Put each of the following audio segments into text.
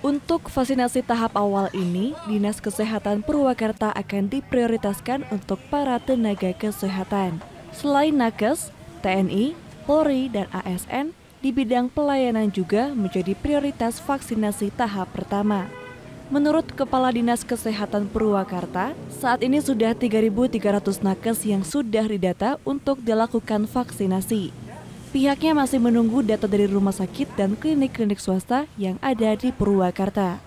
Untuk vaksinasi tahap awal ini, Dinas Kesehatan Purwakarta akan diprioritaskan untuk para tenaga kesehatan. Selain nakes, TNI, Polri, dan ASN, di bidang pelayanan juga menjadi prioritas vaksinasi tahap pertama. Menurut Kepala Dinas Kesehatan Purwakarta, saat ini sudah 3.300 nakes yang sudah didata untuk dilakukan vaksinasi. Pihaknya masih menunggu data dari rumah sakit dan klinik-klinik swasta yang ada di Purwakarta.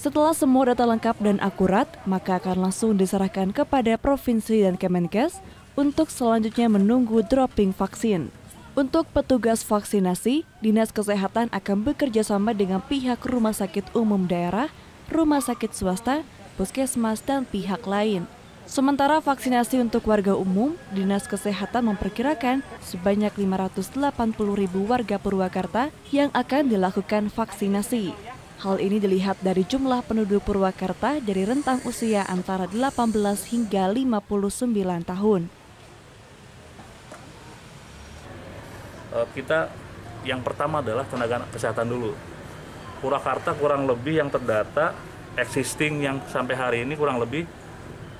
Setelah semua data lengkap dan akurat, maka akan langsung diserahkan kepada Provinsi dan Kemenkes untuk selanjutnya menunggu dropping vaksin. Untuk petugas vaksinasi, Dinas Kesehatan akan bekerja sama dengan pihak rumah sakit umum daerah, rumah sakit swasta, puskesmas, dan pihak lain. Sementara vaksinasi untuk warga umum, Dinas Kesehatan memperkirakan sebanyak 580 ribu warga Purwakarta yang akan dilakukan vaksinasi. Hal ini dilihat dari jumlah penduduk Purwakarta dari rentang usia antara 18 hingga 59 tahun. Eh, kita yang pertama adalah tenaga kesehatan dulu. Purwakarta kurang lebih yang terdata existing yang sampai hari ini kurang lebih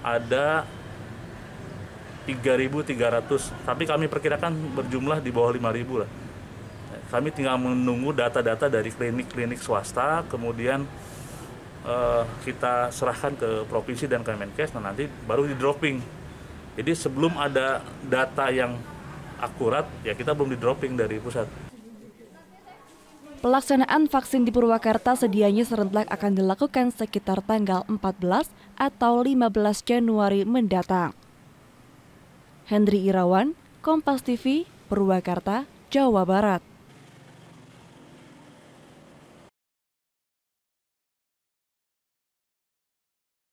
ada 3.300 tapi kami perkirakan berjumlah di bawah 5.000 lah kami tinggal menunggu data-data dari klinik-klinik swasta kemudian eh, kita serahkan ke provinsi dan Kemenkes nah nanti baru di dropping jadi sebelum ada data yang akurat ya kita belum di dropping dari pusat Pelaksanaan vaksin di Purwakarta sedianya serentak akan dilakukan sekitar tanggal 14 atau 15 Januari mendatang. Hendri Irawan, Kompas TV, Purwakarta, Jawa Barat.